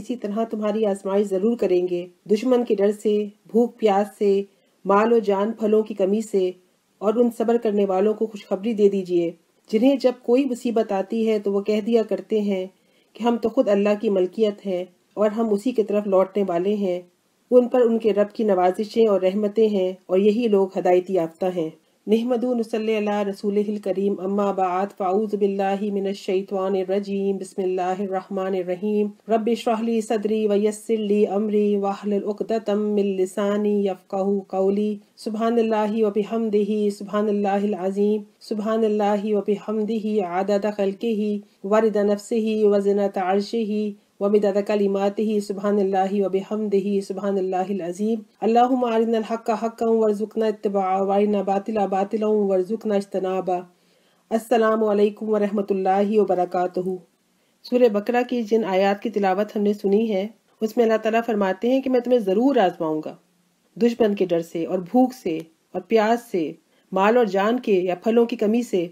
किसी तरह तुम्हारी आजमाइश जरूर करेंगे दुश्मन के डर से भूख प्यास से माल और जान फलों की कमी से और उन सब्र करने वालों को खुशखबरी दे दीजिए जिन्हें जब कोई मुसीबत आती है तो वो कह दिया करते हैं कि हम तो खुद अल्लाह की मलकियत हैं और हम उसी की तरफ लौटने वाले हैं उन पर उनके रब की नवाजिशें और रहमतें हैं और यही लोग हदायती याफ्ता हैं नहमदू नहमदूनसल रसूल करीम अम्माबाद फ़ाऊज़बिल्लिमिनशैतवानरजीम बसमीम रबली सदरी वयसरली अमरी वाहलतमिलसानी यफ़ाह कौली सुबहानल्लाही वबिहमदही सुबहानल्लाज़ीम सुबहानल्लाही वबिहमदही आदत खलके ही वरद नफ्स वजन वजनत वबिदकलिमात ही सुबहानल्ला वबहमद ही सुबहानल्लाज़ीम अल्लाम आरिन हक़ बकरा की जिन आयात की तिलावत हमने सुनी है उसमे अल्लाह ताला फरमाते हैं कि मैं तुम्हें ज़रूर आजमाऊँगा दुश्मन के डर से और भूख से और प्यास से माल और जान के या फलों की कमी से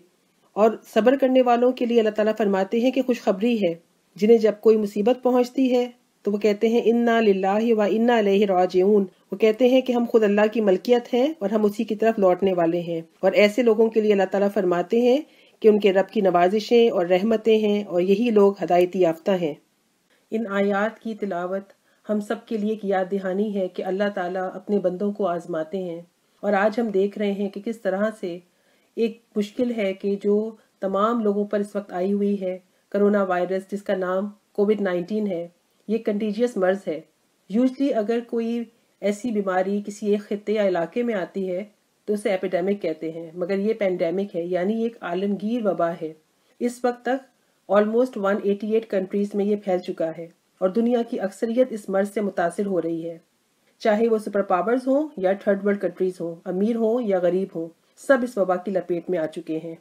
और सबर करने वालों के लिए अल्लाह तला फरमाते हैं कि खुशखबरी है जिन्हें जब कोई मुसीबत पहुंचती है तो वो कहते हैं इन्ना लाही व इन्ना राजून वो कहते हैं कि हम खुद अल्लाह की मलकियत हैं और हम उसी की तरफ लौटने वाले हैं और ऐसे लोगों के लिए अल्लाह ताला फरमाते हैं कि उनके रब की नवाजिशें और रहमतें हैं और यही लोग हदायती याफ्ता हैं इन आयात की तिलावत हम सब के लिए एक याद दहानी है कि अल्लाह ताला अपने बंदों को आजमाते हैं और आज हम देख रहे हैं कि किस तरह से एक मुश्किल है कि जो तमाम लोगों पर इस वक्त आई हुई है कोरोना वायरस जिसका नाम कोविड नाइन्टीन है ये कंटीजियस मर्ज है यूजली अगर कोई ऐसी बीमारी किसी एक खत्े या इलाके में आती है तो उसे एपिडेमिक कहते हैं मगर ये पेंडेमिक है यानी एक आलमगीर वबा है इस वक्त तक ऑलमोस्ट 188 कंट्रीज में ये फैल चुका है और दुनिया की अक्सरियत इस मर्ज से मुतासर हो रही है चाहे वो सुपर पावर्स हों या थर्ड वर्ल्ड कंट्रीज हों अमीर हों या गरीब हों सब इस वबा की लपेट में आ चुके हैं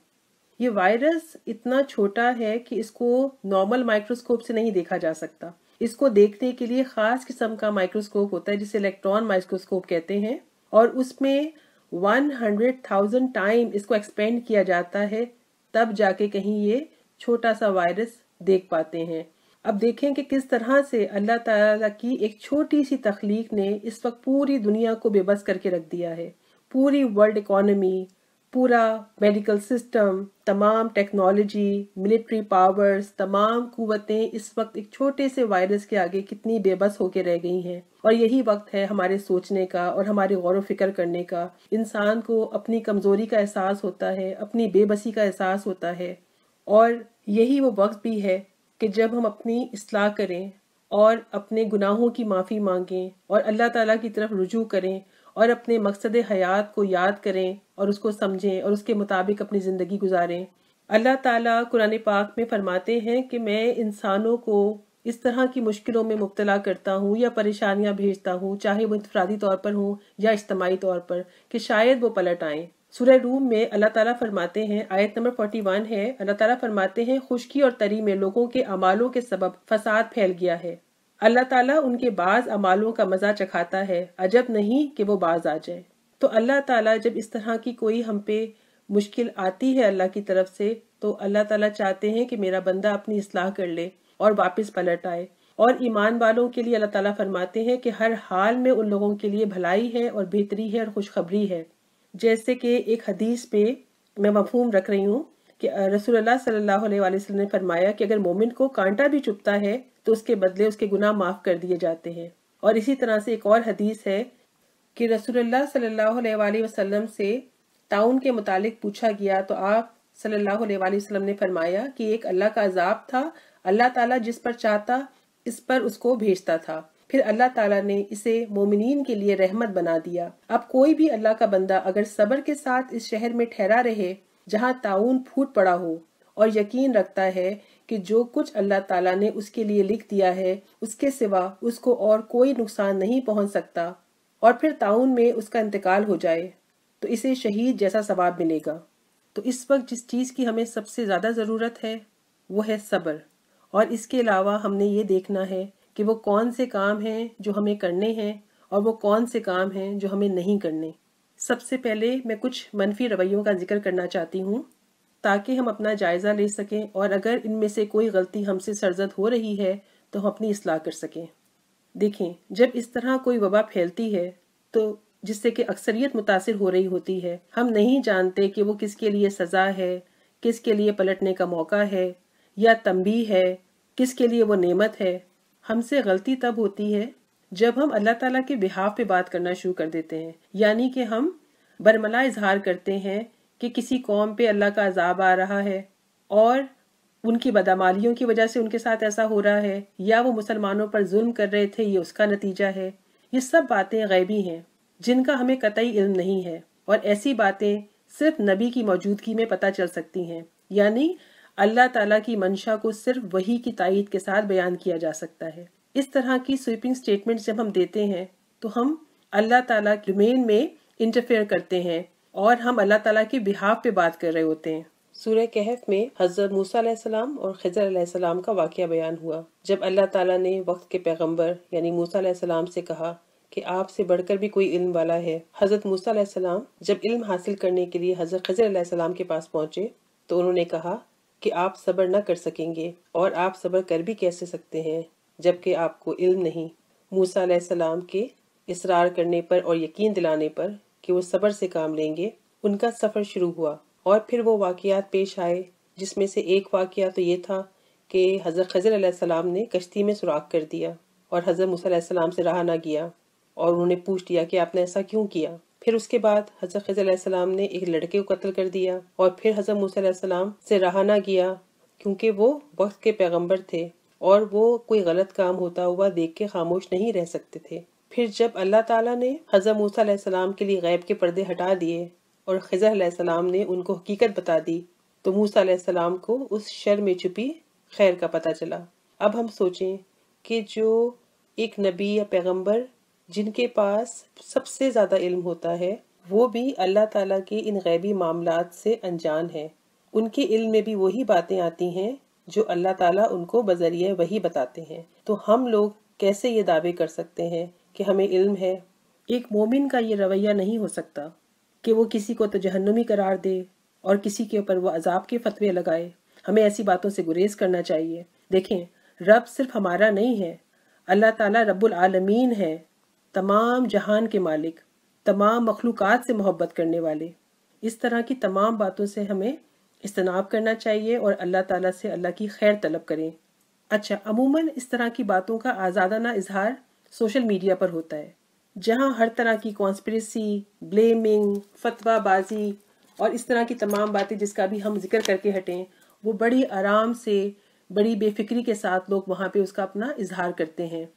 ये वायरस इतना छोटा है कि इसको नॉर्मल माइक्रोस्कोप से नहीं देखा जा सकता इसको देखने के लिए खास किस्म का माइक्रोस्कोप होता है जिसे इलेक्ट्रॉन माइक्रोस्कोप कहते हैं और उसमें 100,000 टाइम इसको एक्सपेंड किया जाता है तब जाके कहीं ये छोटा सा वायरस देख पाते हैं अब देखें कि किस तरह से अल्लाह ताला की एक छोटी सी तख्लीक ने इस वक्त पूरी दुनिया को बेबस करके रख दिया है पूरी वर्ल्ड इकोनॉमी पूरा मेडिकल सिस्टम तमाम टेक्नोलॉजी मिलिट्री पावर्स तमाम कुवतें इस वक्त एक छोटे से वायरस के आगे कितनी बेबस होके रह गई हैं और यही वक्त है हमारे सोचने का और हमारे गौर फिक्र करने का इंसान को अपनी कमज़ोरी का एहसास होता है अपनी बेबसी का एहसास होता है और यही वो वक्त भी है कि जब हम अपनी असलाह करें और अपने गुनाहों की माफ़ी मांगें और अल्लाह ताला की तरफ रुजू करें और अपने मकसद हयात को याद करें और उसको समझें और उसके मुताबिक अपनी ज़िंदगी गुजारें अल्लाह ताला कुरान पाक में फरमाते हैं कि मैं इंसानों को इस तरह की मुश्किलों में मुबतला करता हूँ या परेशानियाँ भेजता हूँ चाहे वो इनफरादी तौर पर हों या इज्तमाही तौर पर कि शायद वो पलट आएँ सूर्य रूम में अल्लाह ताला फरमाते हैं आयत नंबर 41 है अल्लाह ताला फरमाते हैं खुशकी और तरी में लोगों के अमालों के सबब फसाद फैल गया है अल्लाह ताला उनके बाज अमालों का मजा चखाता है अजब नहीं कि वो बाज आ जाए तो अल्लाह ताला जब इस तरह की कोई हम पे मुश्किल आती है अल्लाह की तरफ से तो अल्लाह ताला चाहते हैं कि मेरा बंदा अपनी इसलाह कर ले और वापस पलट आए और ईमान वालों के लिए अल्लाह ताला फरमाते हैं कि हर हाल में उन लोगों के लिए भलाई है और बेहतरी है और खुशखबरी है जैसे कि एक हदीस पे मैं मफहूम रख रही हूँ कि रसूलुल्लाह सल्लल्लाहु अलैहि वसल्लम ने फरमाया कि अगर मोमिन को कांटा भी चुपता है तो उसके बदले उसके गुनाह माफ कर दिए जाते हैं और इसी तरह से एक और हदीस है कि रसूलुल्लाह सल्लल्लाहु अलैहि वसल्लम से ताउन के मुतालिक पूछा गया तो आप सल्लल्लाहु अलैहि वसल्लम ने फरमाया कि एक अल्लाह का अजाब था अल्लाह ताला जिस पर चाहता इस पर उसको भेजता था फिर अल्लाह ताला ने इसे मोमिनीन के लिए रहमत बना दिया अब कोई भी अल्लाह का बंदा अगर सबर के साथ इस शहर में ठहरा रहे जहाँ ताउन फूट पड़ा हो और यकीन रखता है कि जो कुछ अल्लाह ताला ने उसके लिए लिख दिया है उसके सिवा उसको और कोई नुकसान नहीं पहुंच सकता और फिर ताउन में उसका इंतकाल हो जाए तो इसे शहीद जैसा सवाब मिलेगा तो इस वक्त जिस चीज़ की हमें सबसे ज़्यादा ज़रूरत है वो है सब्र और इसके अलावा हमने ये देखना है कि वो कौन से काम हैं जो हमें करने हैं और वो कौन से काम हैं जो हमें नहीं करने सबसे पहले मैं कुछ मनफी रवैयों का जिक्र करना चाहती हूँ ताकि हम अपना जायज़ा ले सकें और अगर इनमें से कोई गलती हमसे सरजद हो रही है तो हम अपनी असलाह कर सकें देखें जब इस तरह कोई वबा फैलती है तो जिससे कि अक्सरियत मुतासर हो रही होती है हम नहीं जानते कि वो किसके लिए सज़ा है किसके लिए पलटने का मौका है या तंबी है किसके लिए वो नेमत है हमसे गलती तब होती है जब हम अल्लाह ताला के बिहाव पे बात करना शुरू कर देते हैं यानी कि हम बरमला इजहार करते हैं कि किसी कौम पे अल्लाह का अजाब आ रहा है और उनकी बदामालियों की वजह से उनके साथ ऐसा हो रहा है या वो मुसलमानों पर जुल्म कर रहे थे ये उसका नतीजा है ये सब बातें गैबी हैं जिनका हमें कतई इल्म नहीं है और ऐसी बातें सिर्फ नबी की मौजूदगी में पता चल सकती हैं यानी अल्लाह ताला की मंशा को सिर्फ वही की तइद के साथ बयान किया जा सकता है इस तरह की स्वीपिंग स्टेटमेंट जब हम देते हैं तो हम अल्लाह तला के में इंटरफेयर करते हैं और हम अल्लाह तला के बिहाव पे बात कर रहे होते हैं सूर्य कहफ में हजरत मूसा और खजर आलाम का वाक्य बयान हुआ जब अल्लाह तला ने वक्त के पैगम्बर यानी मूसा से कहा कि आपसे बढ़कर भी कोई इल्म वाला है हजरत मूसा सलाम जब इल्म हासिल करने के लिए हजरत खजर सलाम के पास पहुँचे तो उन्होंने कहा कि आप सब्र न कर सकेंगे और आप सब्र कर भी कैसे सकते हैं जबकि आपको इल्म नहीं मूसा सलाम के इसरार करने पर और यकीन दिलाने पर कि वो सब्र से काम लेंगे उनका सफ़र शुरू हुआ और फिर वो वाक़ात पेश आए जिसमें से एक वाक़ तो ये था कि हज़रत खजर सलाम ने कश्ती में सुराख कर दिया और हज़रत मूसम से रहा ना गया और उन्होंने पूछ लिया कि आपने ऐसा क्यों किया फिर उसके बाद हज़रत खजर सलाम ने एक लड़के को कत्ल कर दिया और फिर हज़रत मूसम से रहा ना गया क्योंकि वो वक्त के पैगम्बर थे और वो कोई गलत काम होता हुआ देख के खामोश नहीं रह सकते थे फिर जब अल्लाह ताला ने हज़र मूसा के लिए गैब के पर्दे हटा दिए और खज़र ने उनको हकीकत बता दी तो मूसा को उस शर में छुपी खैर का पता चला अब हम सोचें कि जो एक नबी या पैगंबर जिनके पास सबसे ज़्यादा इल्म होता है वो भी अल्लाह ताला के इन गैबी मामला से अनजान है उनके इल्म में भी वही बातें आती हैं जो अल्लाह ताला उनको बजरिए वही बताते हैं तो हम लोग कैसे ये दावे कर सकते हैं कि हमें इल्म है एक मोमिन का ये रवैया नहीं हो सकता कि वो किसी को तो जहन्नुमी करार दे और किसी के ऊपर वो अजाब के फतवे लगाए हमें ऐसी बातों से गुरेज करना चाहिए देखें रब सिर्फ हमारा नहीं है अल्लाह ताला रब्बुल आलमीन है तमाम जहान के मालिक तमाम मखलूक से मोहब्बत करने वाले इस तरह की तमाम बातों से हमें इस्तनाब करना चाहिए और अल्लाह ताला से अल्लाह की खैर तलब करें अच्छा अमूमन इस तरह की बातों का आज़ादाना इजहार सोशल मीडिया पर होता है जहां हर तरह की कॉन्स्परेसी ब्लेमिंग फतवाबाजी और इस तरह की तमाम बातें जिसका भी हम जिक्र करके हटें वो बड़ी आराम से बड़ी बेफिक्री के साथ लोग वहाँ पे उसका अपना इजहार करते हैं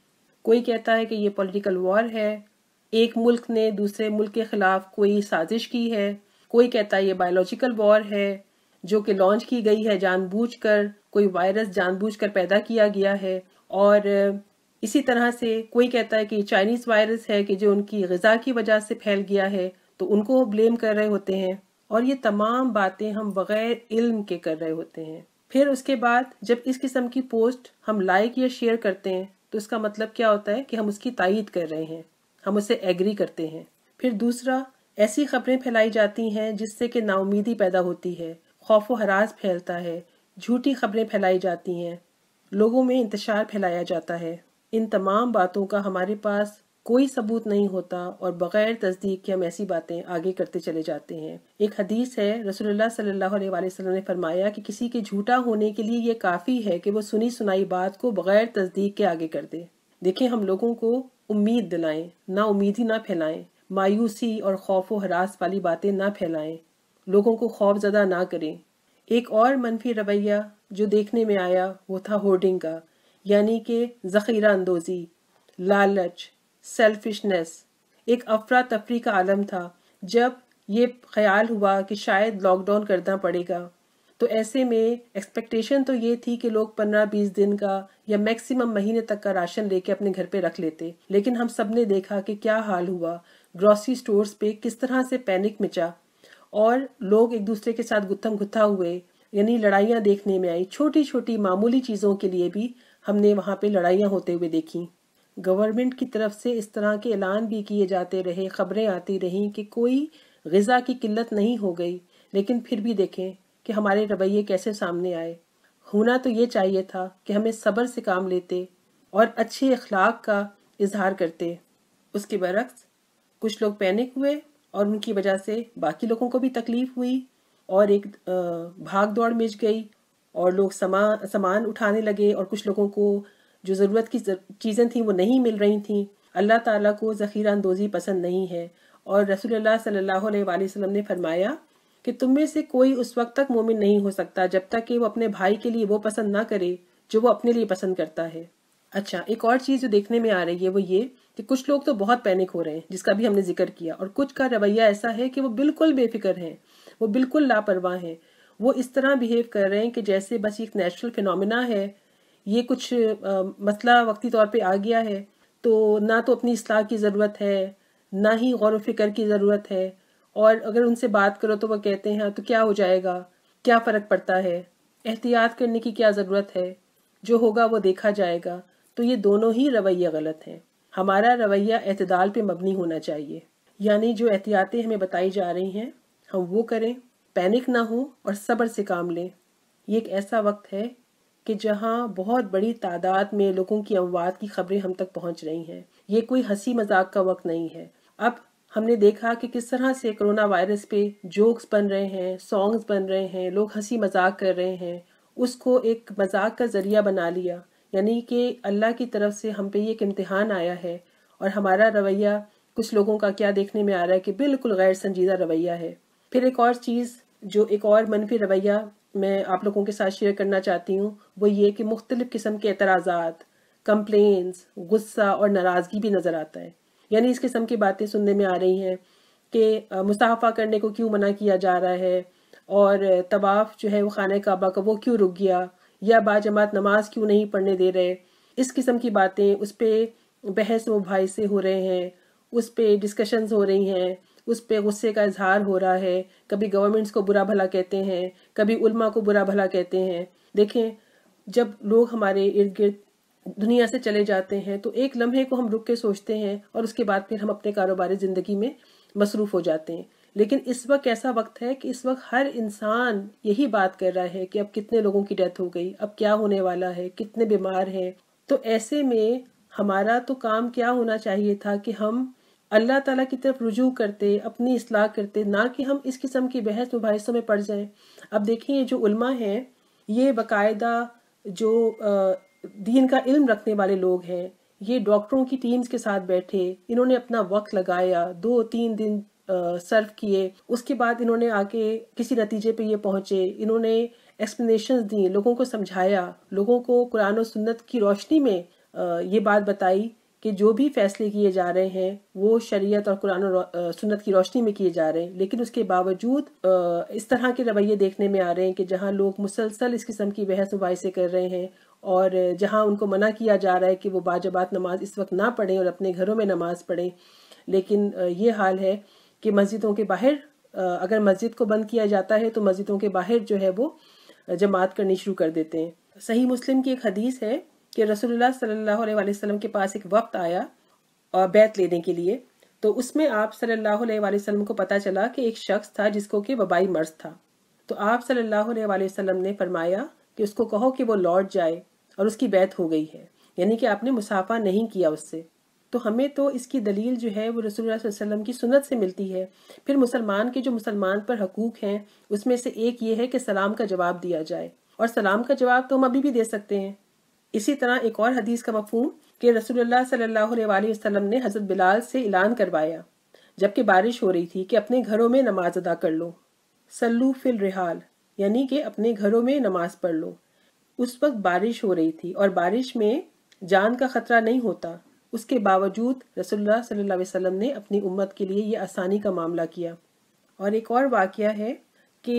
कोई कहता है कि ये पॉलिटिकल वॉर है एक मुल्क ने दूसरे मुल्क के ख़िलाफ़ कोई साजिश की है कोई कहता है ये बायोलॉजिकल वॉर है जो कि लॉन्च की गई है जानबूझकर कोई वायरस जानबूझकर पैदा किया गया है और इसी तरह से कोई कहता है कि चाइनीज वायरस है कि जो उनकी गजा की वजह से फैल गया है तो उनको ब्लेम कर रहे होते हैं और ये तमाम बातें हम बग़ैर इल्म के कर रहे होते हैं फिर उसके बाद जब इस किस्म की पोस्ट हम लाइक या शेयर करते हैं तो इसका मतलब क्या होता है कि हम उसकी तइद कर रहे हैं हम उसे एग्री करते हैं फिर दूसरा ऐसी खबरें फैलाई जाती हैं जिससे कि नाउमीदी पैदा होती है खौफ व हराज फैलता है झूठी खबरें फैलाई जाती हैं लोगों में इंतजार फैलाया जाता है इन तमाम बातों का हमारे पास कोई सबूत नहीं होता और बगैर तस्दीक के हम ऐसी बातें आगे करते चले जाते हैं एक हदीस है रसूलुल्लाह सल्लल्लाहु अलैहि वसल्लम ने फरमाया कि किसी के झूठा होने के लिए ये काफ़ी है कि वो सुनी सुनाई बात को बगैर तस्दीक के आगे कर दे देखें हम लोगों को उम्मीद दिलाएं ना उम्मीद ही ना फैलाएं मायूसी और खौफ व हरास वाली बातें ना फैलाएं लोगों को खौफ ज़दा ना करें एक और मनफी रवैया जो देखने में आया वो था होर्डिंग का यानी कि ज़ख़ीरा अंदोज़ी लालच सेल्फिशनेस एक अफरा तफरी का आलम था जब ये ख्याल हुआ कि शायद लॉकडाउन करना पड़ेगा तो ऐसे में एक्सपेक्टेशन तो ये थी कि लोग पंद्रह बीस दिन का या मैक्सिमम महीने तक का राशन लेके अपने घर पे रख लेते लेकिन हम सब ने देखा कि क्या हाल हुआ ग्रॉसरी स्टोर्स पे किस तरह से पैनिक मचा और लोग एक दूसरे के साथ गुत्थम गुत्था हुए यानी लड़ाइयाँ देखने में आई छोटी छोटी मामूली चीज़ों के लिए भी हमने वहाँ पे लड़ाइयाँ होते हुए देखी गवर्नमेंट की तरफ से इस तरह के ऐलान भी किए जाते रहे खबरें आती रहीं कि कोई गज़ा की किल्लत नहीं हो गई लेकिन फिर भी देखें कि हमारे रवैये कैसे सामने आए होना तो ये चाहिए था कि हमें सब्र से काम लेते और अच्छे अखलाक का इजहार करते उसके बरक्स कुछ लोग पैनिक हुए और उनकी वजह से बाकी लोगों को भी तकलीफ़ हुई और एक भाग दौड़ मिच गई और लोग समा सामान उठाने लगे और कुछ लोगों को जो ज़रूरत की चीज़ें थी वो नहीं मिल रही थी अल्लाह ताला को ज़ख़ीरा अंदोज़ी पसंद नहीं है और रसूल सल्लल्लाहु अलैहि वसल्लम ने फरमाया कि तुम में से कोई उस वक्त तक मोमिन नहीं हो सकता जब तक कि वो अपने भाई के लिए वो पसंद ना करे जो वो अपने लिए पसंद करता है अच्छा एक और चीज़ जो देखने में आ रही है वो ये कि कुछ लोग तो बहुत पैनिक हो रहे हैं जिसका भी हमने जिक्र किया और कुछ का रवैया ऐसा है कि वो बिल्कुल बेफिक्र हैं वो बिल्कुल लापरवाह हैं वो इस तरह बिहेव कर रहे हैं कि जैसे बस एक नेचुरल फिनोमिना है ये कुछ आ, मसला वक्ती तौर पे आ गया है तो ना तो अपनी असलाह की ज़रूरत है ना ही गौर फिक्र की ज़रूरत है और अगर उनसे बात करो तो वो कहते हैं तो क्या हो जाएगा क्या फ़र्क पड़ता है एहतियात करने की क्या ज़रूरत है जो होगा वो देखा जाएगा तो ये दोनों ही रवैया गलत हैं हमारा रवैया अहतदाल पे मबनी होना चाहिए यानी जो एहतियातें हमें बताई जा रही हैं हम वो करें पैनिक ना हो और सब्र से काम लें ये एक ऐसा वक्त है कि जहाँ बहुत बड़ी तादाद में लोगों की अमवात की खबरें हम तक पहुँच रही हैं ये कोई हंसी मजाक का वक्त नहीं है अब हमने देखा कि किस तरह से कोरोना वायरस पे जोक्स बन रहे हैं सॉन्ग्स बन रहे हैं लोग हंसी मजाक कर रहे हैं उसको एक मजाक का जरिया बना लिया यानी कि अल्लाह की तरफ से हम पे ये एक इम्तहान आया है और हमारा रवैया कुछ लोगों का क्या देखने में आ रहा है कि बिल्कुल गैर संजीदा रवैया है फिर एक और चीज़ जो एक और मनफी रवैया मैं आप लोगों के साथ शेयर करना चाहती हूँ वो ये कि मुख्तलिफ़ किस्म के एतराज़ात कंप्लेन्स गुस्सा और नाराज़गी भी नज़र आता है यानी इस किस्म की बातें सुनने में आ रही हैं कि मुसाफा करने को क्यों मना किया जा रहा है और तवाफ़ जो है वो खाना काबा का वो क्यों रुक गया या बाजमात नमाज क्यों नहीं पढ़ने दे रहे इस किस्म की बातें उस पर बहस भाई से हो रहे हैं उस पर डिस्कशंस हो रही हैं उस पे गुस्से का इजहार हो रहा है कभी गवर्नमेंट्स को बुरा भला कहते हैं कभी उल्मा को बुरा भला कहते हैं देखें जब लोग हमारे इर्द गिर्द दुनिया से चले जाते हैं तो एक लम्हे को हम रुक के सोचते हैं और उसके बाद फिर हम अपने कारोबारी ज़िंदगी में मसरूफ़ हो जाते हैं लेकिन इस वक्त ऐसा वक्त है कि इस वक्त हर इंसान यही बात कर रहा है कि अब कितने लोगों की डेथ हो गई अब क्या होने वाला है कितने बीमार हैं तो ऐसे में हमारा तो काम क्या होना चाहिए था कि हम अल्लाह ताला की तरफ रुजू करते अपनी असलाह करते ना कि हम इस किस्म की बहस मुबाइसों में पड़ जाएं अब देखें ये जो उल्मा हैं ये बाकायदा जो दीन का इल्म रखने वाले लोग हैं ये डॉक्टरों की टीम्स के साथ बैठे इन्होंने अपना वक्त लगाया दो तीन दिन सर्व किए उसके बाद इन्होंने आके किसी नतीजे पे ये पहुंचे इन्होंने एक्सप्लेनेशन दी लोगों को समझाया लोगों को कुरान और सुन्नत की रोशनी में ये बात बताई कि जो भी फैसले किए जा रहे हैं वो शरीयत और कुरान और सुन्नत की रोशनी में किए जा रहे हैं लेकिन उसके बावजूद इस तरह के रवैये देखने में आ रहे हैं कि जहाँ लोग मुसलसल इस किस्म की बहस मुबाइसे कर रहे हैं और जहाँ उनको मना किया जा रहा है कि वो बाजबात नमाज इस वक्त ना पढ़ें और अपने घरों में नमाज पढ़ें लेकिन ये हाल है कि मस्जिदों के बाहर अगर मस्जिद को बंद किया जाता है तो मस्जिदों के बाहर जो है वो जमात करनी शुरू कर देते हैं सही मुस्लिम की एक हदीस है कि रसूलुल्लाह सल्लल्लाहु अलैहि वसल्लम के पास एक वक्त आया और बैत लेने के लिए तो उसमें आप सल्लल्लाहु अलैहि वसल्लम को पता चला कि एक शख्स था जिसको कि वबाई मर्ज था तो आप सल्लल्लाहु अलैहि वसल्लम ने फरमाया कि उसको कहो कि वो लौट जाए और उसकी बैत हो गई है यानी कि आपने मुसाफा नहीं किया उससे तो हमें तो इसकी दलील जो है वो रसूल वसल्लम की सुनत से मिलती है फिर मुसलमान के जो मुसलमान पर हकूक हैं उसमें से एक ये है कि सलाम का जवाब दिया जाए और सलाम का जवाब तो हम अभी भी दे सकते हैं इसी तरह एक और हदीस का मफहम कि रसूलुल्लाह सल्लल्लाहु अलैहि वसल्लम ने हज़रत बिलाल से ऐलान करवाया जबकि बारिश हो रही थी कि अपने घरों में नमाज अदा कर लो सल्लू फिल रिहाल यानी कि अपने घरों में नमाज पढ़ लो उस वक्त बारिश हो रही थी और बारिश में जान का खतरा नहीं होता उसके बावजूद रसोल्ला सल्ला ने अपनी उम्मत के लिए ये आसानी का मामला किया और एक और वाक़ है कि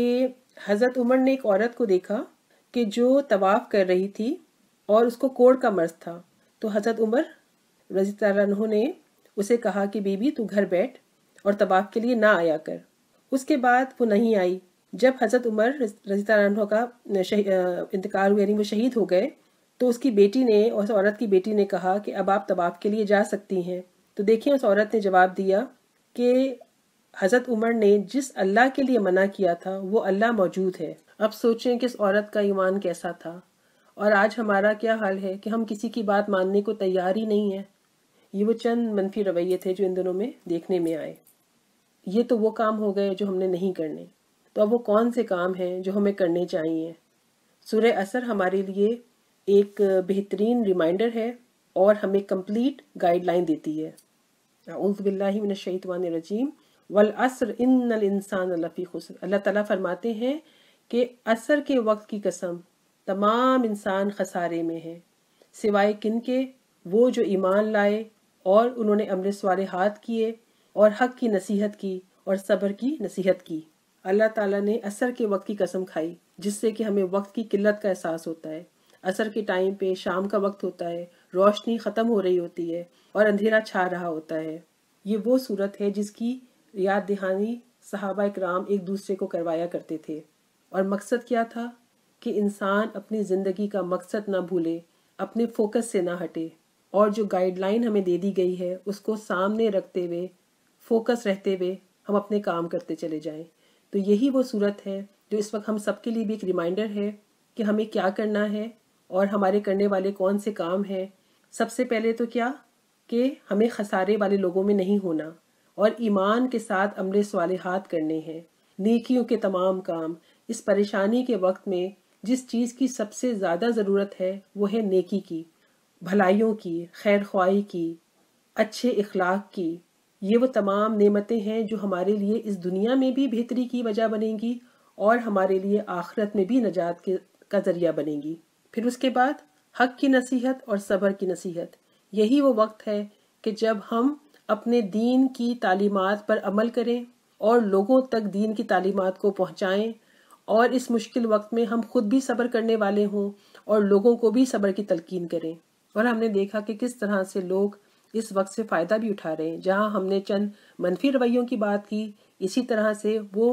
हज़रत उमर ने एक औरत को देखा कि जो तवाफ़ कर रही थी और उसको कोड का मर्ज था तो हजरत उमर रजी तु ने उसे कहा कि बीबी तू घर बैठ और तबाक के लिए ना आया कर उसके बाद वो नहीं आई जब हजरत उमर रजी तु का इंतकाल हुआ यानी वो शहीद हो गए तो उसकी बेटी ने उस औरत की बेटी ने कहा कि अब आप तबाक के लिए जा सकती हैं तो देखिए उस औरत ने जवाब दिया कि हज़रत उमर ने जिस अल्लाह के लिए मना किया था वो अल्लाह मौजूद है अब सोचें कि इस औरत का ईमान कैसा था और आज हमारा क्या हाल है कि हम किसी की बात मानने को तैयार ही नहीं है ये वो चंद मनफी रवैये थे जो इन दिनों में देखने में आए ये तो वो काम हो गए जो हमने नहीं करने तो अब वो कौन से काम हैं जो हमें करने चाहिए सुर असर हमारे लिए एक बेहतरीन रिमाइंडर है और हमें कंप्लीट गाइडलाइन देती है उज़बिल्लामिनशैतवान रजीम वल असर इन इंसान अल्लाह तला फरमाते हैं कि असर के वक्त की कसम तमाम इंसान खसारे में हैं सिवाय किन के वो जो ईमान लाए और उन्होंने अमल सवाले हाथ किए और हक की नसीहत की और सब्र की नसीहत की अल्लाह ताला ने असर के वक्त की कसम खाई जिससे कि हमें वक्त की किल्लत का एहसास होता है असर के टाइम पे शाम का वक्त होता है रोशनी ख़त्म हो रही होती है और अंधेरा छा रहा होता है ये वो सूरत है जिसकी याद दहानी सहाबा इक्राम एक दूसरे को करवाया करते थे और मकसद क्या था कि इंसान अपनी ज़िंदगी का मकसद ना भूले अपने फोकस से ना हटे और जो गाइडलाइन हमें दे दी गई है उसको सामने रखते हुए फोकस रहते हुए हम अपने काम करते चले जाएं तो यही वो सूरत है जो इस वक्त हम सबके लिए भी एक रिमाइंडर है कि हमें क्या करना है और हमारे करने वाले कौन से काम हैं सबसे पहले तो क्या कि हमें खसारे वाले लोगों में नहीं होना और ईमान के साथ अमले सवाल हाथ करने हैं नेकियों के तमाम काम इस परेशानी के वक्त में जिस चीज़ की सबसे ज़्यादा ज़रूरत है वो है नेकी की भलाइयों की खैर ख्वाही की अच्छे इखलाक की ये वो तमाम नेमतें हैं जो हमारे लिए इस दुनिया में भी बेहतरी की वजह बनेंगी और हमारे लिए आखरत में भी नजात के का ज़रिया बनेंगी फिर उसके बाद हक की नसीहत और सब्र की नसीहत यही वो वक्त है कि जब हम अपने दीन की तालीमत पर अमल करें और लोगों तक दीन की तालीमत को पहुँचाएँ और इस मुश्किल वक्त में हम खुद भी सब्र करने वाले हों और लोगों को भी सब्र की तलकीन करें और हमने देखा कि किस तरह से लोग इस वक्त से फ़ायदा भी उठा रहे हैं जहाँ हमने चंद मनफी रवैयों की बात की इसी तरह से वो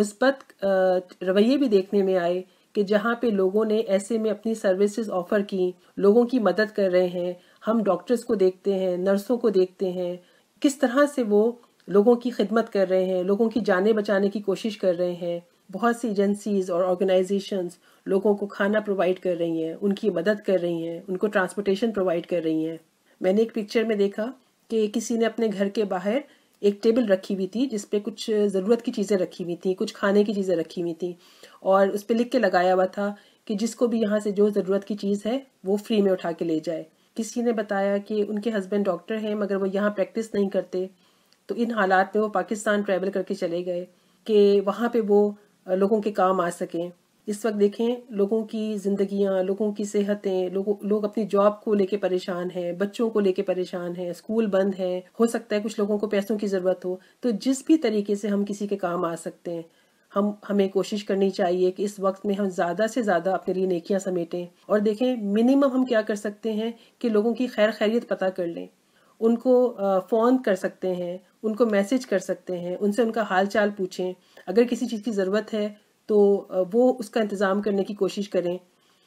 मुस्बत रवैये भी देखने में आए कि जहाँ पे लोगों ने ऐसे में अपनी सर्विसेज ऑफ़र की लोगों की मदद कर रहे हैं हम डॉक्टर्स को देखते हैं नर्सों को देखते हैं किस तरह से वो लोगों की खिदमत कर रहे हैं लोगों की जानें बचाने की कोशिश कर रहे हैं बहुत सी एजेंसीज और ऑर्गेनाइजेशंस लोगों को खाना प्रोवाइड कर रही हैं उनकी मदद कर रही हैं उनको ट्रांसपोर्टेशन प्रोवाइड कर रही हैं मैंने एक पिक्चर में देखा कि किसी ने अपने घर के बाहर एक टेबल रखी हुई थी जिसपे कुछ ज़रूरत की चीज़ें रखी हुई थी कुछ खाने की चीज़ें रखी हुई थी और उस पर लिख के लगाया हुआ था कि जिसको भी यहाँ से जो ज़रूरत की चीज़ है वो फ्री में उठा के ले जाए किसी ने बताया कि उनके हस्बैंड डॉक्टर हैं मगर वो यहाँ प्रैक्टिस नहीं करते तो इन हालात में वो पाकिस्तान ट्रैवल करके चले गए कि वहाँ पे वो लोगों के काम आ सकें इस वक्त देखें लोगों की जिंदगियां लोगों की सेहतें लोग लोग अपनी जॉब को लेके परेशान हैं बच्चों को लेके परेशान हैं स्कूल बंद है हो सकता है कुछ लोगों को पैसों की ज़रूरत हो तो जिस भी तरीके से हम किसी के काम आ सकते हैं हम हमें कोशिश करनी चाहिए कि इस वक्त में हम ज़्यादा से ज़्यादा अपने लिए नेकियां समेटें और देखें मिनिमम हम क्या कर सकते हैं कि लोगों की खैर खैरियत पता कर लें उनको फ़ोन कर सकते हैं उनको मैसेज कर सकते हैं उनसे उनका हाल चाल पूछें अगर किसी चीज़ की ज़रूरत है तो वो उसका इंतज़ाम करने की कोशिश करें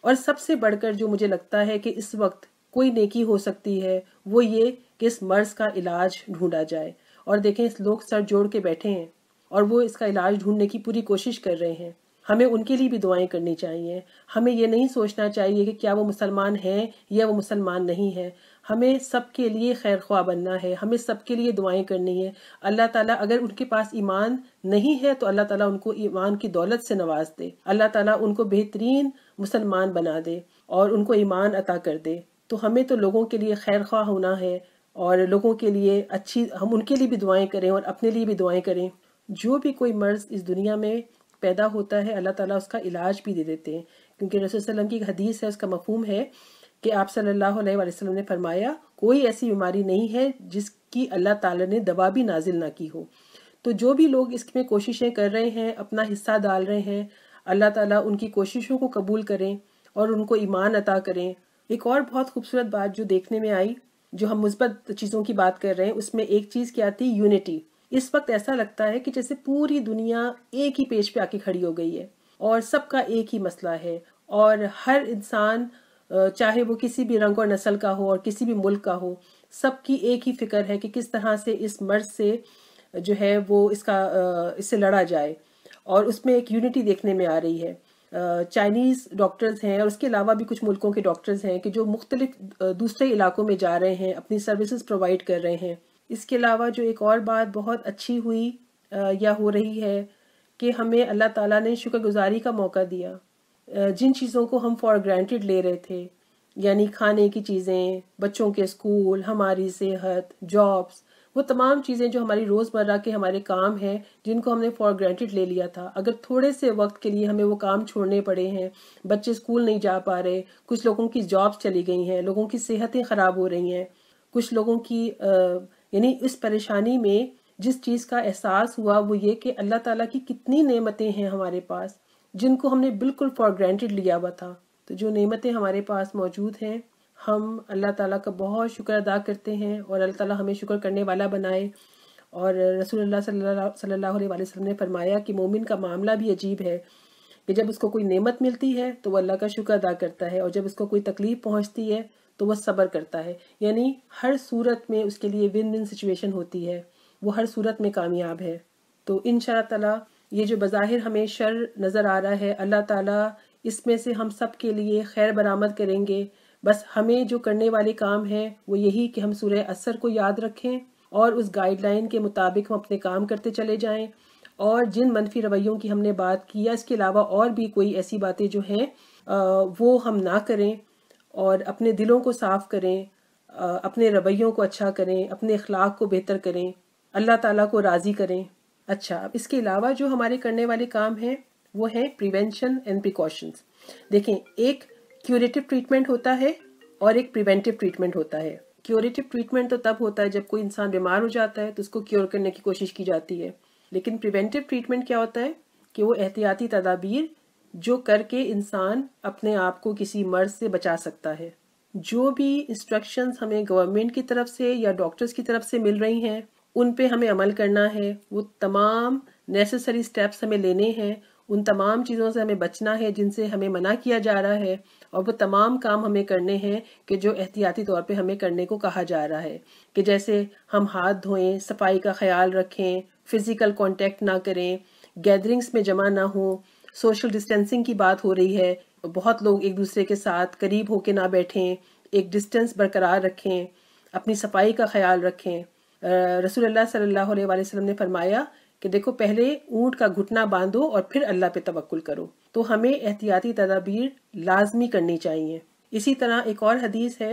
और सबसे बढ़कर जो मुझे लगता है कि इस वक्त कोई नेकी हो सकती है वो ये कि इस मर्ज़ का इलाज ढूंढा जाए और देखें इस लोग सर जोड़ के बैठे हैं और वो इसका इलाज ढूंढने की पूरी कोशिश कर रहे हैं हमें उनके लिए भी दुआएं करनी चाहिए हमें ये नहीं सोचना चाहिए कि क्या वो मुसलमान हैं या वो मुसलमान नहीं है हमें सबके लिए खैर ख्वाह बनना है हमें सबके लिए दुआएं करनी है अल्लाह ताला अगर उनके पास ईमान नहीं है तो अल्लाह ताला उनको ईमान की दौलत से नवाज दे अल्लाह ताला उनको बेहतरीन मुसलमान बना दे और उनको ईमान अता कर दे तो हमें तो लोगों के लिए खैर ख्वाह होना है और लोगों के लिए अच्छी हम उनके लिए भी दुआएं करें और अपने लिए भी दुआएं करें जो भी कोई मर्ज़ इस दुनिया में पैदा होता है अल्लाह ताला उसका इलाज भी दे देते हैं क्योंकि रसोल्लम की एक हदीस है उसका मफहम है कि आप सल्लल्लाहु अलैहि वसल्लम ने फरमाया कोई ऐसी बीमारी नहीं है जिसकी अल्लाह ताला ने दवा भी नाजिल ना की हो तो जो भी लोग इसमें कोशिशें कर रहे हैं अपना हिस्सा डाल रहे हैं अल्लाह ताला उनकी कोशिशों को कबूल करें और उनको ईमान अता करें एक और बहुत खूबसूरत बात जो देखने में आई जो हम मुस्बत चीज़ों की बात कर रहे हैं उसमें एक चीज़ क्या थी यूनिटी इस वक्त ऐसा लगता है कि जैसे पूरी दुनिया एक ही पेज पे आके खड़ी हो गई है और सबका एक ही मसला है और हर इंसान चाहे वो किसी भी रंग और नस्ल का हो और किसी भी मुल्क का हो सबकी एक ही फिक्र है कि किस तरह से इस मर्ज से जो है वो इसका इससे लड़ा जाए और उसमें एक यूनिटी देखने में आ रही है चाइनीज़ डॉक्टर्स हैं और उसके अलावा भी कुछ मुल्कों के डॉक्टर्स हैं कि जो मुख्तलिफ दूसरे इलाकों में जा रहे हैं अपनी सर्विसेज प्रोवाइड कर रहे हैं इसके अलावा जो एक और बात बहुत अच्छी हुई या हो रही है कि हमें अल्लाह ताला ने शुक्रगुजारी का मौका दिया जिन चीज़ों को हम फॉर ग्रांटेड ले रहे थे यानी खाने की चीज़ें बच्चों के स्कूल हमारी सेहत जॉब्स वो तमाम चीज़ें जो हमारी रोज़मर्रा के हमारे काम हैं जिनको हमने फॉर ग्रांटेड ले लिया था अगर थोड़े से वक्त के लिए हमें वो काम छोड़ने पड़े हैं बच्चे स्कूल नहीं जा पा रहे कुछ लोगों की जॉब्स चली गई हैं लोगों की सेहतें ख़राब हो रही हैं कुछ लोगों की आ, यानी इस परेशानी में जिस चीज़ का एहसास हुआ वो ये कि अल्लाह ताला की कितनी नेमतें हैं हमारे पास जिनको हमने बिल्कुल फॉर ग्रांटेड लिया हुआ था तो जो नेमतें हमारे पास मौजूद हैं हम अल्लाह ताला का बहुत शुक्र अदा करते हैं और अल्लाह ताला हमें शुक्र करने वाला बनाए और रसूल सल्लल्लाहु अलैहि वसल्लम ने फरमाया कि मोमिन का मामला भी अजीब है कि जब उसको कोई नेमत मिलती है तो वह अल्लाह का शुक्र अदा करता है और जब उसको कोई तकलीफ़ पहुँचती है तो वह सब्र करता है यानी हर सूरत में उसके लिए विन विन सिचुएशन होती है वो हर सूरत में कामयाब है तो इन ताला ये जो बज़ाहिर हमें शर नज़र आ रहा है अल्लाह ताला इसमें से हम सब के लिए खैर बरामद करेंगे बस हमें जो करने वाले काम हैं वो यही कि हम सूर्य असर को याद रखें और उस गाइडलाइन के मुताबिक हम अपने काम करते चले जाएं और जिन मनफी रवैयों की हमने बात की या इसके अलावा और भी कोई ऐसी बातें जो हैं वो हम ना करें और अपने दिलों को साफ़ करें अपने रवैयों को अच्छा करें अपने अखलाक को बेहतर करें अल्लाह ताला को राज़ी करें अच्छा अब इसके अलावा जो हमारे करने वाले काम हैं वो हैं प्रिवेंशन एंड प्रिकॉशंस देखें एक क्यूरेटिव ट्रीटमेंट होता है और एक प्रिवेंटिव ट्रीटमेंट होता है क्योरेटिव ट्रीटमेंट तो तब होता है जब कोई इंसान बीमार हो जाता है तो उसको क्योर करने की कोशिश की जाती है लेकिन प्रिवेंटिव ट्रीटमेंट क्या होता है कि वो एहतियाती तदाबीर जो करके इंसान अपने आप को किसी मर्ज से बचा सकता है जो भी इंस्ट्रक्शंस हमें गवर्नमेंट की तरफ से या डॉक्टर्स की तरफ से मिल रही हैं उन पे हमें अमल करना है वो तमाम नेसेसरी स्टेप्स हमें लेने हैं उन तमाम चीज़ों से हमें बचना है जिनसे हमें मना किया जा रहा है और वो तमाम काम हमें करने हैं कि जो एहतियाती तौर पे हमें करने को कहा जा रहा है कि जैसे हम हाथ धोएं सफाई का ख्याल रखें फिज़िकल कांटेक्ट ना करें गैदरिंग्स में जमा ना हों सोशल डिस्टेंसिंग की बात हो रही है बहुत लोग एक दूसरे के साथ करीब होके ना बैठें एक डिस्टेंस बरकरार रखें अपनी सफाई का ख्याल रखें रसूल सल्लल्लाहु अलैहि वसल्लम ने फरमाया कि देखो पहले ऊँट का घुटना बांधो और फिर अल्लाह पे तवक्ल करो तो हमें एहतियाती तदाबीर लाजमी करनी चाहिए इसी तरह एक और हदीस है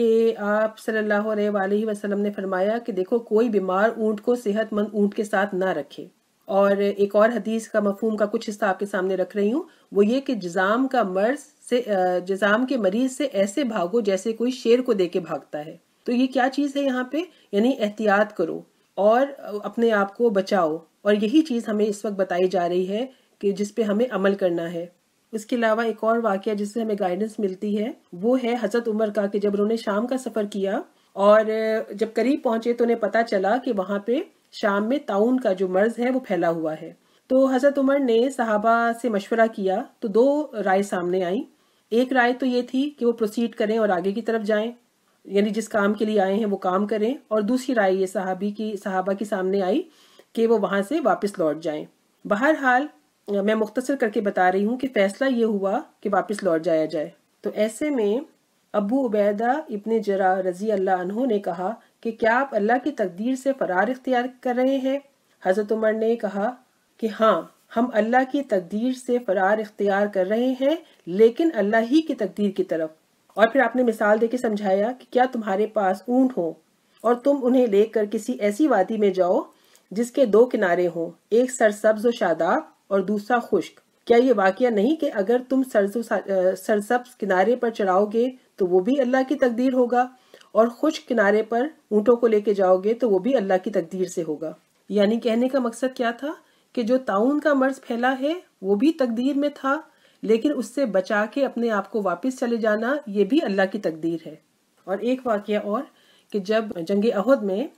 कि आप सल्लल्लाहु अलैहि वसल्लम ने फरमाया कि देखो कोई बीमार ऊँट को सेहतमंद ऊँट के साथ ना रखे और एक और हदीस का मफहम का कुछ हिस्सा आपके सामने रख रही हूँ वो ये कि जिजाम का मर्ज से जजाम के मरीज से ऐसे भागो जैसे कोई शेर को दे के भागता है तो ये क्या चीज़ है यहाँ पे यानी एहतियात करो और अपने आप को बचाओ और यही चीज़ हमें इस वक्त बताई जा रही है कि जिस पे हमें अमल करना है इसके अलावा एक और वाक्य जिससे हमें गाइडेंस मिलती है वो है हजरत उमर का कि जब उन्होंने शाम का सफ़र किया और जब करीब पहुंचे तो उन्हें पता चला कि वहां पे शाम में ताउन का जो मर्ज है वो फैला हुआ है तो हज़रत उमर ने साहबा से मशवरा किया तो दो राय सामने आई एक राय तो ये थी कि वो प्रोसीड करें और आगे की तरफ जाएं यानी जिस काम के लिए आए हैं वो काम करें और दूसरी राय ये साहबी की साहबा के सामने आई कि वो वहां से वापस लौट जाएं बहरहाल मैं मुख्तसर करके बता रही हूँ कि फैसला ये हुआ कि वापस लौट जाया जाए तो ऐसे में अबू उबैदा इबन जरा रजी अल्लाह ने कहा कि क्या आप अल्लाह की तकदीर से फरार इख्तियार कर रहे हैं हज़रत उमर ने कहा कि हाँ हम अल्लाह की तकदीर से फरार इख्तियार कर रहे हैं लेकिन अल्लाह ही की तकदीर की तरफ और फिर आपने मिसाल देके समझाया कि क्या तुम्हारे पास ऊँट हो और तुम उन्हें लेकर किसी ऐसी वादी में जाओ जिसके दो किनारे हों एक सरसब्ज और शादाब और दूसरा खुश्क क्या ये वाक्य नहीं कि अगर तुम सरसब्ज किनारे पर चढ़ाओगे तो वो भी अल्लाह की तकदीर होगा और खुश किनारे पर ऊँटों को लेके जाओगे तो वो भी अल्लाह की तकदीर से होगा यानी कहने का मकसद क्या था कि जो ताउन का मर्ज फैला है वो भी तकदीर में था लेकिन उससे बचा के अपने आप को वापस चले जाना ये भी अल्लाह की तकदीर है और एक वाक्य और कि जब जंग अहद में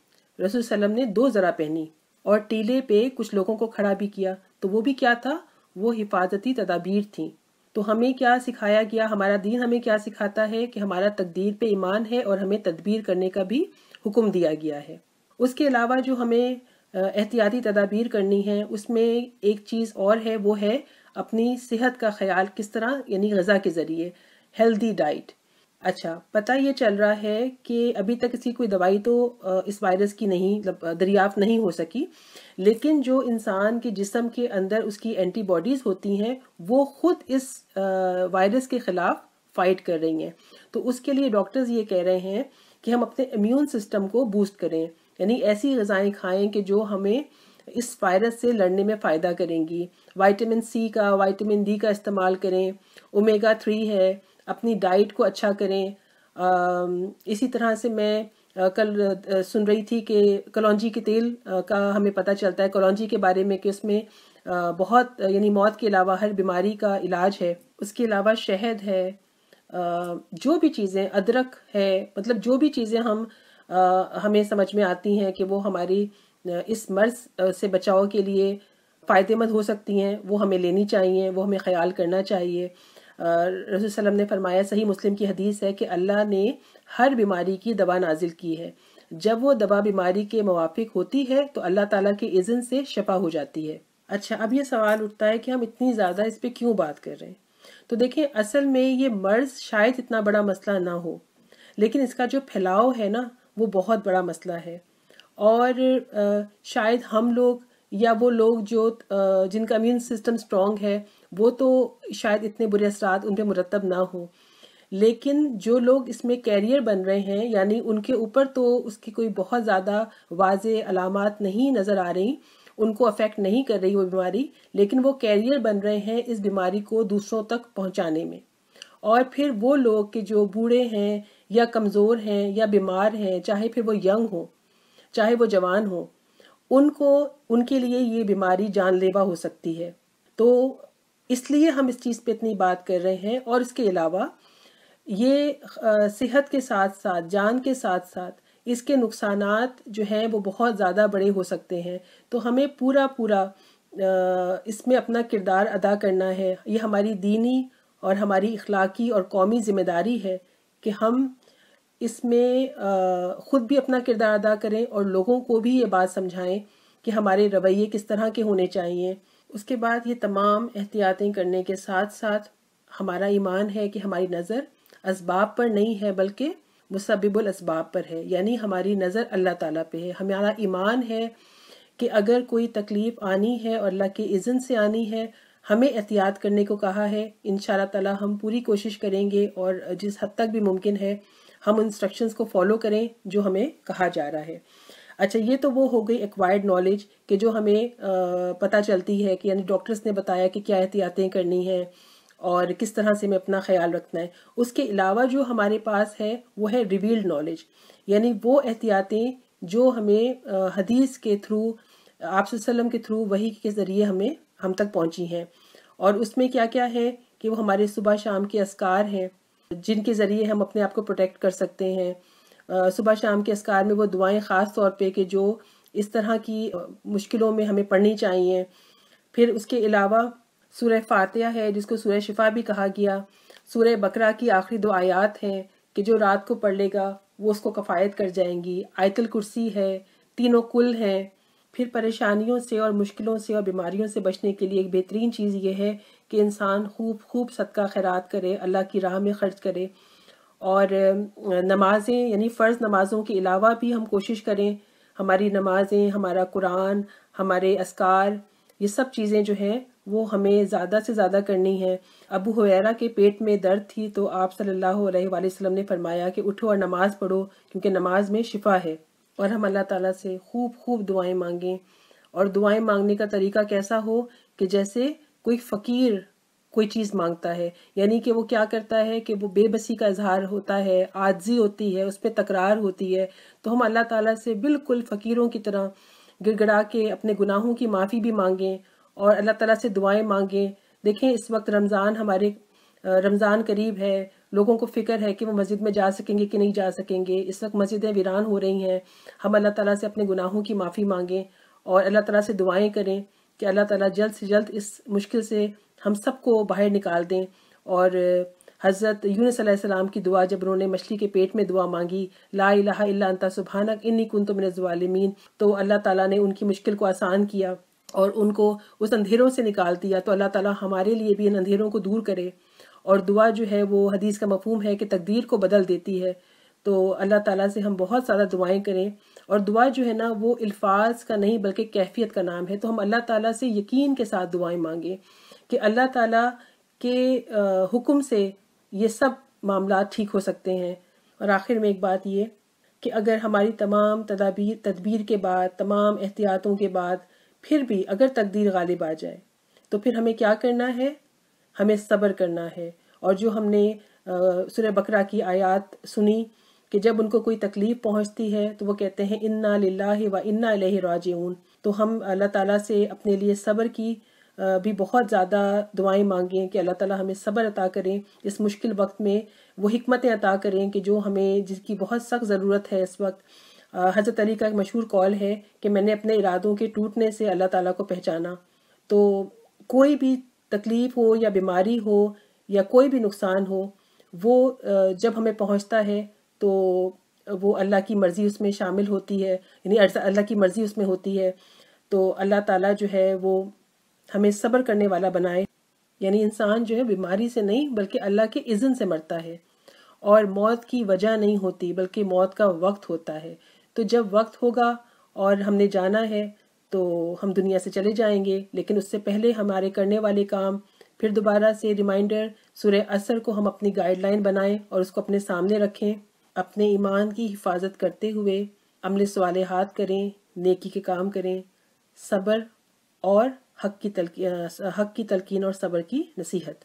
रसूल सलम ने दो ज़रा पहनी और टीले पे कुछ लोगों को खड़ा भी किया तो वो भी क्या था वो हिफाजती तदाबीर थी तो हमें क्या सिखाया गया हमारा दीन हमें क्या सिखाता है कि हमारा तकदीर पे ईमान है और हमें तदबीर करने का भी हुक्म दिया गया है उसके अलावा जो हमें एहतियाती तदाबीर करनी है उसमें एक चीज़ और है वो है अपनी सेहत का ख्याल किस तरह यानी गज़ा के ज़रिए हेल्दी डाइट अच्छा पता ये चल रहा है कि अभी तक किसी कोई दवाई तो इस वायरस की नहीं मतलब, दरियाफ्त नहीं हो सकी लेकिन जो इंसान के जिसम के अंदर उसकी एंटीबॉडीज़ होती हैं वो ख़ुद इस वायरस के ख़िलाफ़ फाइट कर रही हैं तो उसके लिए डॉक्टर्स ये कह रहे हैं कि हम अपने इम्यून सिस्टम को बूस्ट करें यानी ऐसी गज़ाएँ खाएँ कि जो हमें इस वायरस से लड़ने में फ़ायदा करेंगी वाइटामिन सी का वाइटामिन डी का इस्तेमाल करें ओमेगा थ्री है अपनी डाइट को अच्छा करें इसी तरह से मैं कल सुन रही थी कि कलौजी के तेल का हमें पता चलता है कलौजी के बारे में कि उसमें बहुत यानी मौत के अलावा हर बीमारी का इलाज है उसके अलावा शहद है जो भी चीज़ें अदरक है मतलब जो भी चीज़ें हम हमें समझ में आती हैं कि वो हमारी इस मर्ज से बचाव के लिए फ़ायदेमंद हो सकती हैं वो हमें लेनी चाहिए वो हमें ख्याल करना चाहिए रसूल सल्लम ने फरमाया सही मुस्लिम की हदीस है कि अल्लाह ने हर बीमारी की दवा नाजिल की है जब वो दवा बीमारी के मुवाफिक होती है तो अल्लाह ताला के इज़न से शफा हो जाती है अच्छा अब ये सवाल उठता है कि हम इतनी ज़्यादा इस पर क्यों बात कर रहे हैं तो देखिए असल में ये मर्ज़ शायद इतना बड़ा मसला ना हो लेकिन इसका जो फैलाव है ना वो बहुत बड़ा मसला है और शायद हम लोग या वो लोग जो जिनका इम्यून सिस्टम स्ट्रांग है वो तो शायद इतने बुरे असरात उन पर मुरतब ना हो लेकिन जो लोग इसमें कैरियर बन रहे हैं यानी उनके ऊपर तो उसकी कोई बहुत ज़्यादा वाज अलामत नहीं नज़र आ रही उनको अफेक्ट नहीं कर रही वो बीमारी लेकिन वो कैरियर बन रहे हैं इस बीमारी को दूसरों तक पहुंचाने में और फिर वो लोग के जो बूढ़े हैं या कमज़ोर हैं या बीमार हैं चाहे फिर वो यंग हो चाहे वो जवान हो उनको उनके लिए ये बीमारी जानलेवा हो सकती है तो इसलिए हम इस चीज़ पे इतनी बात कर रहे हैं और इसके अलावा ये सेहत के साथ साथ जान के साथ साथ इसके नुकसान जो हैं वो बहुत ज़्यादा बड़े हो सकते हैं तो हमें पूरा पूरा इसमें अपना किरदार अदा करना है ये हमारी दीनी और हमारी इखलाकी और कौमी ज़िम्मेदारी है कि हम इसमें ख़ुद भी अपना किरदार अदा करें और लोगों को भी ये बात समझाएं कि हमारे रवैये किस तरह के होने चाहिए उसके बाद ये तमाम एहतियातें करने के साथ साथ हमारा ईमान है कि हमारी नज़र इसबाब पर नहीं है बल्कि मुसबिबुल इसबाब पर है यानी हमारी नज़र अल्लाह ताला पे है हमारा ईमान है कि अगर कोई तकलीफ़ आनी है और अल्लाह के इज़न से आनी है हमें एहतियात करने को कहा है इन ताला हम पूरी कोशिश करेंगे और जिस हद तक भी मुमकिन है हम इंस्ट्रक्शंस को फॉलो करें जो हमें कहा जा रहा है अच्छा ये तो वो हो गई एक्वायर्ड नॉलेज कि जो हमें पता चलती है कि यानी डॉक्टर्स ने बताया कि क्या एहतियातें करनी हैं और किस तरह से हमें अपना ख्याल रखना है उसके अलावा जो हमारे पास है वो है रिवील्ड नॉलेज यानी वो एहतियातें जो हमें हदीस के थ्रू आप के थ्रू वही के ज़रिए हमें हम तक पहुंची हैं और उसमें क्या क्या है कि वो हमारे सुबह शाम के असकार हैं जिनके ज़रिए हम अपने आप को प्रोटेक्ट कर सकते हैं सुबह शाम के असकार में वो दुआएं ख़ास तौर पे कि जो इस तरह की मुश्किलों में हमें पढ़नी चाहिए फिर उसके अलावा सूर्य फ़ातह है जिसको सूर्य शिफा भी कहा गया सूर्य बकरा की आखिरी दो आयात हैं कि जो रात को पढ़ लेगा वो उसको कफ़ायत कर जाएंगी आयतल कुर्सी है तीनों कुल हैं फिर परेशानियों से और मुश्किलों से और बीमारियों से बचने के लिए एक बेहतरीन चीज़ यह है कि इंसान खूब खूब सदका खैरात करे अल्लाह की राह में खर्च करे और नमाज़ें यानी फ़र्ज़ नमाज़ों के अलावा भी हम कोशिश करें हमारी नमाज़ें हमारा कुरान हमारे असकार ये सब चीज़ें जो हैं वो हमें ज़्यादा से ज़्यादा करनी है अबू हुरैरा के पेट में दर्द थी तो आप सल्लल्लाहु अलैहि वसल्लम ने फरमाया कि उठो और नमाज़ पढ़ो क्योंकि नमाज में शिफा है और हम अल्लाह ताला से खूब खूब दुआएं मांगें और दुआएं मांगने का तरीका कैसा हो कि जैसे कोई फ़कीर कोई चीज़ मांगता है यानी कि वो क्या करता है कि वो बेबसी का इजहार होता है आजी होती है उस पर तकरार होती है तो हम अल्लाह ताला से बिल्कुल फ़कीरों की तरह गिड़गड़ा के अपने गुनाहों की माफ़ी भी मांगें और अल्लाह ताला से दुआएं मांगें देखें इस वक्त रमज़ान हमारे रमज़ान करीब है लोगों को फ़िक्र है कि वो मस्जिद में जा सकेंगे कि नहीं जा सकेंगे इस वक्त मस्जिदें वीरान हो रही हैं हम अल्लाह ताला से अपने गुनाहों की माफ़ी मांगें और अल्लाह ताला से दुआएं करें कि अल्लाह ताला जल्द से जल्द इस मुश्किल से हम सबको बाहर निकाल दें और हज़रत सलाम की दुआ जब उन्होंने मछली के पेट में दुआ मांगी ला इला इल्ला अंता सुबहानक इन्नी कुन तो मिनज़ालमीन तो अल्लाह ताला ने उनकी मुश्किल को आसान किया और उनको उस अंधेरों से निकाल दिया तो अल्लाह ताला हमारे लिए भी इन अंधेरों को दूर करे और दुआ जो है वो हदीस का मफहम है कि तकदीर को बदल देती है तो अल्लाह ताला से हम बहुत ज़्यादा दुआएं करें और दुआ जो है ना वो अल्फाज का नहीं बल्कि कैफियत का नाम है तो हम अल्लाह ताला से यकीन के साथ दुआएं मांगें कि अल्लाह ताला के हुक्म से ये सब मामला ठीक हो सकते हैं और आखिर में एक बात ये कि अगर हमारी तमाम तदाबीर तदबीर के बाद तमाम एहतियातों के बाद फिर भी अगर तकदीर गालिब आ जाए तो फिर हमें क्या करना है हमें सब्र करना है और जो हमने सुरह बकरा की आयात सुनी कि जब उनको कोई तकलीफ़ पहुंचती है तो वो कहते हैं इन्ना लाही व इन्ना राजून तो हम अल्लाह ताला से अपने लिए सब्र की भी बहुत ज़्यादा दुआएं मांगी हैं कि अल्लाह ताला हमें सब्र अता करें इस मुश्किल वक्त में वो हमतें अता करें कि जो हमें जिसकी बहुत सख्त ज़रूरत है इस वक्त हज़रत अली का एक मशहूर कॉल है कि मैंने अपने इरादों के टूटने से अल्लाह ताला को पहचाना तो कोई भी तकलीफ़ हो या बीमारी हो या कोई भी नुकसान हो वो जब हमें पहुँचता है तो वो अल्लाह की मर्ज़ी उसमें शामिल होती है यानी अल्लाह की मर्ज़ी उसमें होती है तो अल्लाह ताला जो है वो हमें सब्र करने वाला बनाए यानी इंसान जो है बीमारी से नहीं बल्कि अल्लाह के इज़न से मरता है और मौत की वजह नहीं होती बल्कि मौत का वक्त होता है तो जब वक्त होगा और हमने जाना है तो हम दुनिया से चले जाएंगे लेकिन उससे पहले हमारे करने वाले काम फिर दोबारा से रिमाइंडर सुरह असर को हम अपनी गाइडलाइन बनाएं और उसको अपने सामने रखें अपने ईमान की हिफाजत करते हुए अमले सवाल हाथ करें नेकी के काम करें सब्र और हक की तलकी हक की तलकिन और सब्र की नसीहत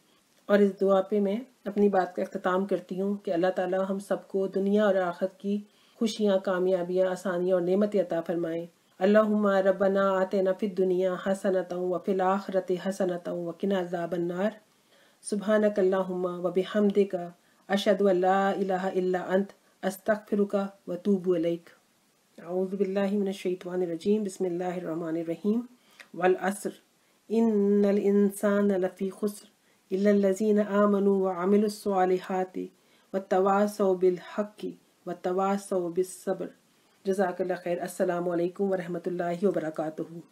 और इस दुआ पे मैं अपनी बात का अख्ताम करती हूँ कि अल्लाह ताला हम सबको दुनिया और आखत की खुशियाँ कामयाबियाँ आसानियाँ और नेमत अता फरमाएँ अल्लाम रबना आते फिर दुनिया हसनत व फिल आखरत हसनत व किना जाबन्नार सुबहानक अल्लाहुम्मा व का अशद अल्ला अंत अस्तफ़िरुका व तूबू अलैक आउज़बिल्लिमिनशैतवानरजीम बसमिल्लर रहीम वलअसर إن الإنسان لفي خسر إلا الذين آمنوا وعملوا الصالحات والتواصوا بالحق والتواصوا بالصبر جزاك الله خير السلام عليكم ورحمة الله وبركاته